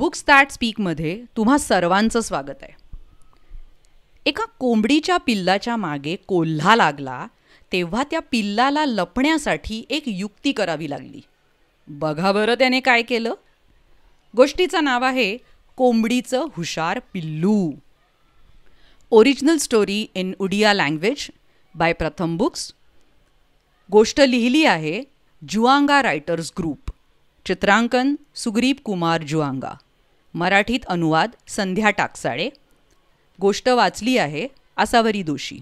books that स्पीकमध्ये तुम्हा सर्वांचं स्वागत आहे एका कोंबडीच्या पिल्लाच्या मागे कोल्हा लागला तेव्हा त्या पिल्लाला लपण्यासाठी एक युक्ती करावी लागली बघा बरं त्याने काय केलं गोष्टीचं नाव आहे कोंबडीचं हुशार पिल्लू original story in Odia language by Pratham Books गोष्ट लिहिली आहे जुआंगा रायटर्स ग्रुप चित्रांकन सुग्रीप कुमार जुआंगा मराठीत अनुवाद संध्या टाकसाळे गोष्ट वाचली आहे आसावरी दोषी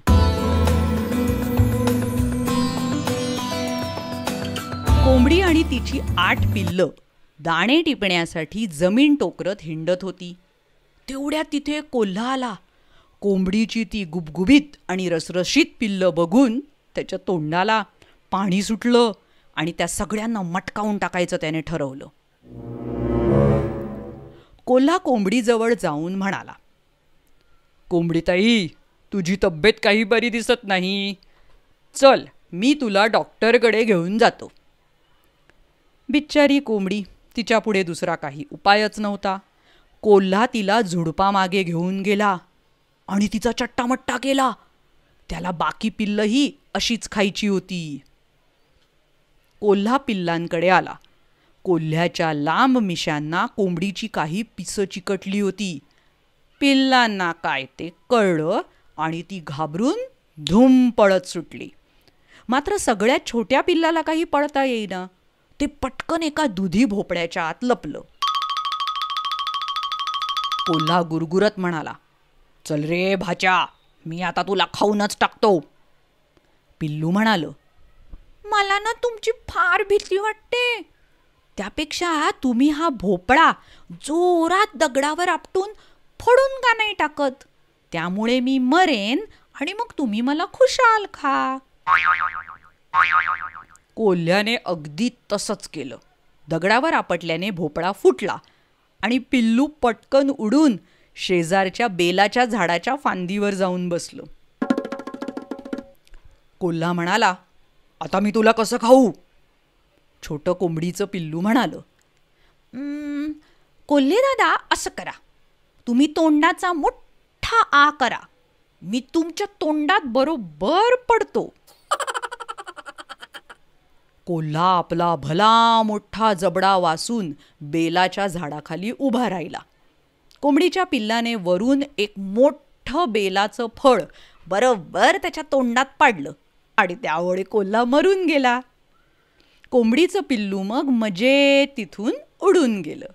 कोंबडी आणि तिची आठ पिल्लं दाणे टिपण्यासाठी जमीन टोकरत हिंडत होती तेवढ्या तिथे कोल्हा आला कोंबडीची ती गुबगुबीत आणि रसरशीत पिल्लं बघून त्याच्या तोंडाला पाणी सुटलं आणि त्या सगळ्यांना मटकावून टाकायचं त्याने ठरवलं कोल्हा कोंबडीजवळ जाऊन म्हणाला कोंबडीताई तुझी तब्येत काही बरी दिसत नाही चल मी तुला डॉक्टरकडे घेऊन जातो बिच्चारी कोंबडी तिच्यापुढे दुसरा काही उपायच नव्हता कोल्हा तिला झुडपामागे घेऊन गेला आणि तिचा चट्टामट्टा केला त्याला बाकी पिल्लही अशीच खायची होती कोल्हा पिल्लांकडे आला कोल्ह्याच्या लांब मिशांना कोंबडीची काही पिसं चिकटली होती पिल्लांना काय ते कळलं आणि ती घाबरून धूम पळत सुटली मात्र सगळ्यात छोट्या पिल्लाला काही पळता येईना ते पटकन एका दुधी भोपळ्याच्या आत लपलं कोल्हा गुरगुरत म्हणाला चल रे भाच्या मी आता तुला खाऊनच टाकतो पिल्लू म्हणालं मला ना तुमची फार भीती वाटते त्यापेक्षा तुम्ही हा भोपळा जोरात दगडावर आपटून फोडून का नाही टाकत त्यामुळे मी मरेन आणि मग तुम्ही मला खुशाल खा कोल्ह्याने अगदी तसंच केलं दगडावर आपटल्याने भोपळा फुटला आणि पिल्लू पटकन उडून शेजारच्या बेलाच्या झाडाच्या फांदीवर जाऊन बसलो कोल्हा म्हणाला आता मी तुला कसं खाऊ छोटं कोंबडीचं पिल्लू म्हणालं कोल्हे दादा असं करा तुम्ही तोंडाचा मोठा आ करा मी तुमच्या तोंडात बरोबर पडतो कोल्हा आपला भला मोठा जबडा वासून बेलाच्या झाडाखाली उभा राहिला कोंबडीच्या पिल्लाने वरून एक मोठं बेलाचं फळ बरोबर त्याच्या तोंडात पाडलं आणि त्यामुळे कोल्हा मरून गेला कोंबडीचं पिल्लू मग मजे तिथून उडून गेलं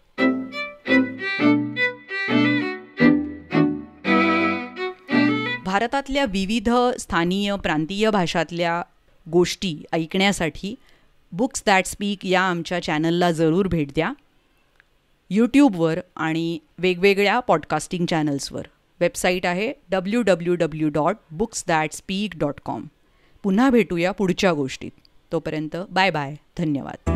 भारतातल्या विविध स्थानीय प्रांतीय भाषातल्या गोष्टी ऐकण्यासाठी बुक्स दॅट स्पीक या आमच्या चॅनलला जरूर भेट द्या यूट्यूबवर आणि वेगवेगळ्या पॉडकास्टिंग चॅनल्सवर वेबसाईट आहे W W W dot books that speak dot com पुन्हा भेटूया पुढच्या गोष्टीत तोपर्यंत बाय बाय धन्यवाद